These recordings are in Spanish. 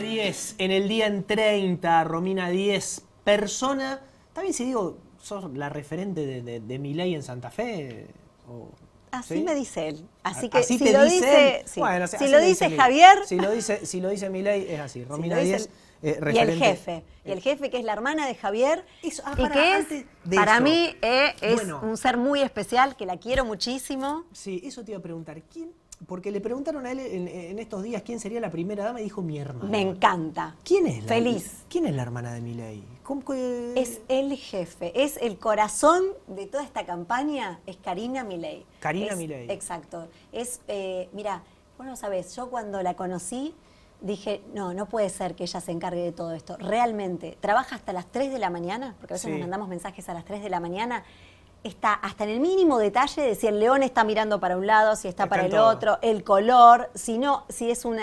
10, en el día en 30, Romina 10, persona. También si digo, sos la referente de, de, mi ley en Santa Fe. así me dice él. Así que si, lo dice, sí. si, lo dice, Javier. Si lo dice, si lo dice mi ley, es así. Romina 10. Eh, y el jefe. Y el eh. jefe, que es la hermana de Javier. para, ah, y que es, para mí, eh, es un ser muy especial, que la quiero muchísimo. Sí, eso te iba a preguntar. ¿Quién porque le preguntaron a él en, estos días quién sería la primera dama y dijo mi hermana. Me encanta. ¿Quién es? Feliz. ¿Quién es la hermana de Milei? Es el jefe, es el corazón de toda esta campaña, es Karina Milei. Karina Milei. Exacto. Es, eh, mira, vos no sabés, yo cuando la conocí dije, no, no puede ser que ella se encargue de todo esto. Realmente, trabaja hasta las 3 de la mañana, porque a veces nos mandamos mensajes a las 3 de la mañana está hasta en el mínimo detalle de si el león está mirando para un lado, si está, para el otro, el color, si no, si es un,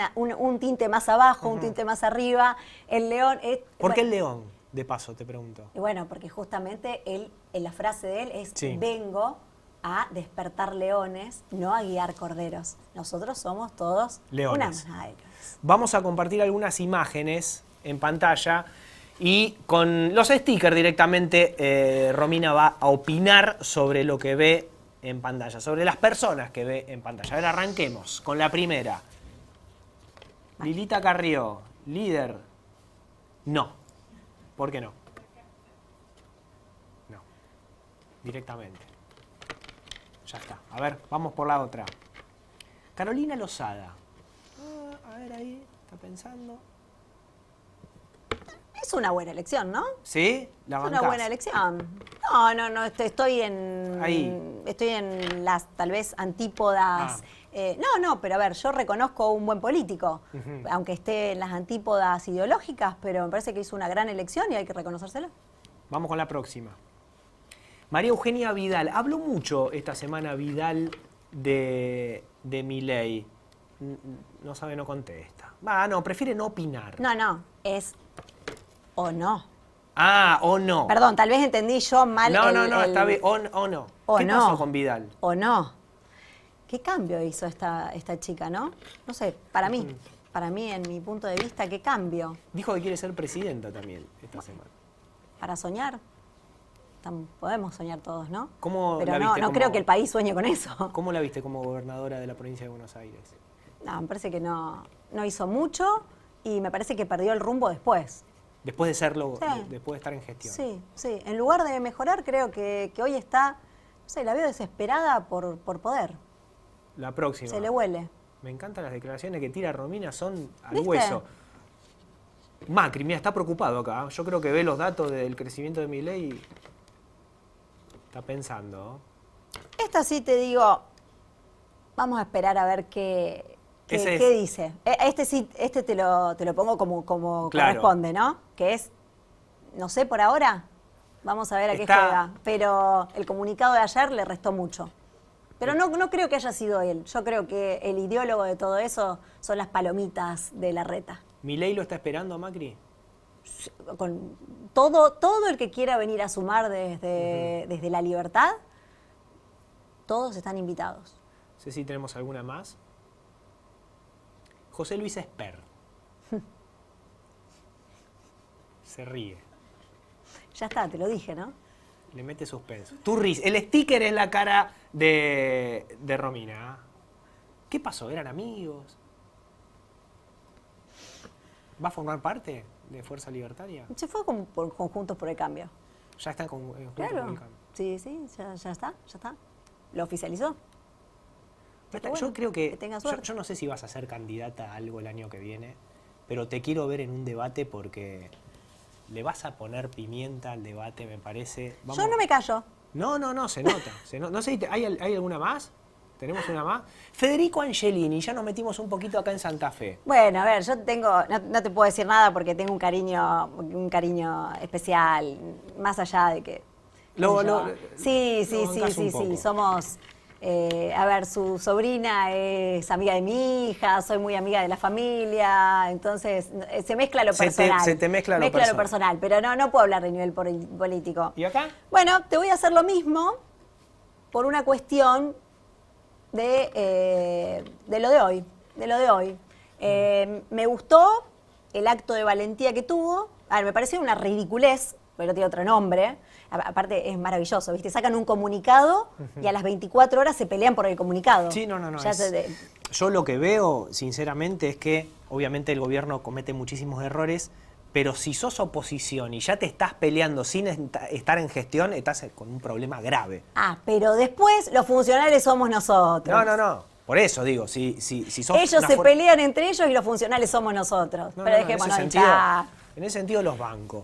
tinte más abajo, un tinte más arriba, el león... Es, ¿Por qué el león? De paso, te pregunto. bueno, porque justamente él, en la frase de él es vengo a despertar leones, no a guiar corderos. Nosotros somos todos leones. Vamos a compartir algunas imágenes en pantalla y con los stickers directamente eh, Romina va a opinar sobre lo que ve en pantalla, sobre las personas que ve en pantalla. A ver, arranquemos con la primera. Lilita Carrió, líder. No. ¿Por qué no? No. Directamente. Ya está. A ver, vamos por la otra. Carolina Lozada. Ah, a ver ahí, está pensando. Es una buena elección, ¿no? Sí, la verdad. Es una buena elección. No, no, no, este, estoy en. Ahí. Estoy en las tal vez antípodas. Ah. Eh, no, no, pero a ver, yo reconozco un buen político, aunque esté en las antípodas ideológicas, pero me parece que hizo una gran elección y hay que reconocérselo. Vamos con la próxima. María Eugenia Vidal. Habló mucho esta semana Vidal de, mi ley. No sabe, no contesta. Ah, no, prefiere no opinar. No, no, es o no. Ah, o no. Perdón, tal vez entendí yo mal. No, no, no, está O, no. O ¿Qué no. pasó con Vidal? O no. ¿Qué cambio hizo esta, esta chica, no? No sé, para mí, para mí, en mi punto de vista, ¿qué cambio? Dijo que quiere ser presidenta también esta semana. Para soñar. podemos soñar todos, ¿no? ¿Cómo Pero no, no creo que el país sueñe con eso. ¿Cómo la viste como gobernadora de la provincia de Buenos Aires? No, me parece que no, no hizo mucho y me parece que perdió el rumbo después. Después de serlo, después de estar en gestión. Sí, sí. En lugar de mejorar, creo que, hoy está, no sé, la veo desesperada por, poder. La próxima. Se le huele. Me encantan las declaraciones que tira Romina, son al hueso. Macri, mira, está preocupado acá. ¿eh? Yo creo que ve los datos del crecimiento de mi ley y está pensando. ¿eh? Esta sí te digo, vamos a esperar a ver qué, ¿Qué, dice? E, este sí, este te lo, te lo pongo como, como corresponde, ¿no? Que es, no sé por ahora, vamos a ver a qué juega. Pero el comunicado de ayer le restó mucho. Pero no, creo que haya sido él. Yo creo que el ideólogo de todo eso son las palomitas de la reta. ¿Miley lo está esperando a Macri? Con todo, todo el que quiera venir a sumar desde, desde la libertad, todos están invitados. No sé si tenemos alguna más. José Luis Esper. Se ríe. Ya está, te lo dije, ¿no? Le mete suspenso. Tú ríes. el sticker es la cara de, Romina. ¿Qué pasó? ¿Eran amigos? ¿Va a formar parte de Fuerza Libertaria? Se fue con, por, por el Cambio. Ya está con, eh, el Cambio. Sí, sí, ya está, ya está. Lo oficializó yo creo que, yo, no sé si vas a ser candidata a algo el año que viene, pero te quiero ver en un debate porque le vas a poner pimienta al debate, me parece. Yo no me callo. No, no, no, se nota. no, ¿hay, alguna más? Tenemos una más. Federico Angelini, ya nos metimos un poquito acá en Santa Fe. Bueno, a ver, yo tengo, no, te puedo decir nada porque tengo un cariño, un cariño especial, más allá de que. sí, sí, sí, sí, sí. Somos, eh, a ver, su sobrina es amiga de mi hija, soy muy amiga de la familia, entonces eh, se mezcla lo personal. se te mezcla, lo, mezcla personal. lo personal. Pero no, no puedo hablar de nivel político. ¿Y acá? Bueno, te voy a hacer lo mismo por una cuestión de, eh, lo de hoy, de lo de hoy. Mm. me gustó el acto de valentía que tuvo. A ver, me pareció una ridiculez pero tiene otro nombre. Aparte es maravilloso, ¿viste? Sacan un comunicado y a las 24 horas se pelean por el comunicado. Sí, no, no, no. Yo lo que veo, sinceramente, es que obviamente el gobierno comete muchísimos errores, pero si sos oposición y ya te estás peleando sin estar en gestión, estás con un problema grave. Ah, pero después los funcionales somos nosotros. No, no, no. Por eso digo, si, si, si sos Ellos se pelean entre ellos y los funcionales somos nosotros. pero dejémonos en, ese sentido, en ese sentido, los bancos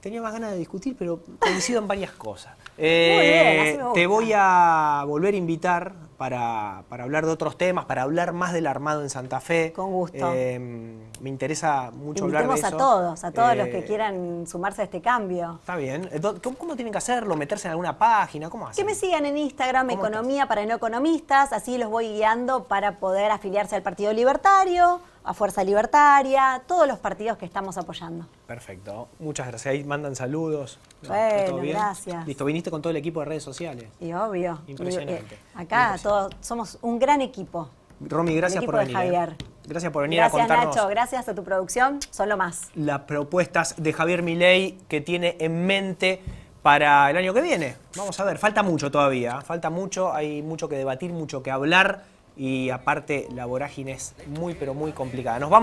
tenía más ganas de discutir, pero coincido en varias cosas. Eh, te voy a volver a invitar para, hablar de otros temas, para hablar más del armado en Santa Fe. Con gusto. Em, me interesa mucho hablar de eso. a todos, a todos los que eh, quieran sumarse a este cambio. Está bien. Eh, ¿Cómo, tienen que hacerlo? ¿Meterse en alguna página? ¿Cómo hacen? Que me sigan en Instagram, Economía para No Economistas. Así los voy guiando para poder afiliarse al Partido Libertario a Fuerza Libertaria, todos los partidos que estamos apoyando. Perfecto, muchas gracias. Ahí mandan saludos. gracias. Listo, viniste con todo el equipo de redes sociales. Y obvio. Impresionante. Eh, acá todos somos un gran equipo. Romy, gracias por venir. ¿eh? Javier. Gracias por venir gracias, a contarnos. Nacho, gracias a tu producción, son más. Las propuestas de Javier Milei que tiene en mente para el año que viene. Vamos a ver, falta mucho todavía, falta mucho, hay mucho que debatir, mucho que hablar y aparte la vorágine es muy pero muy complicada. Nos vamos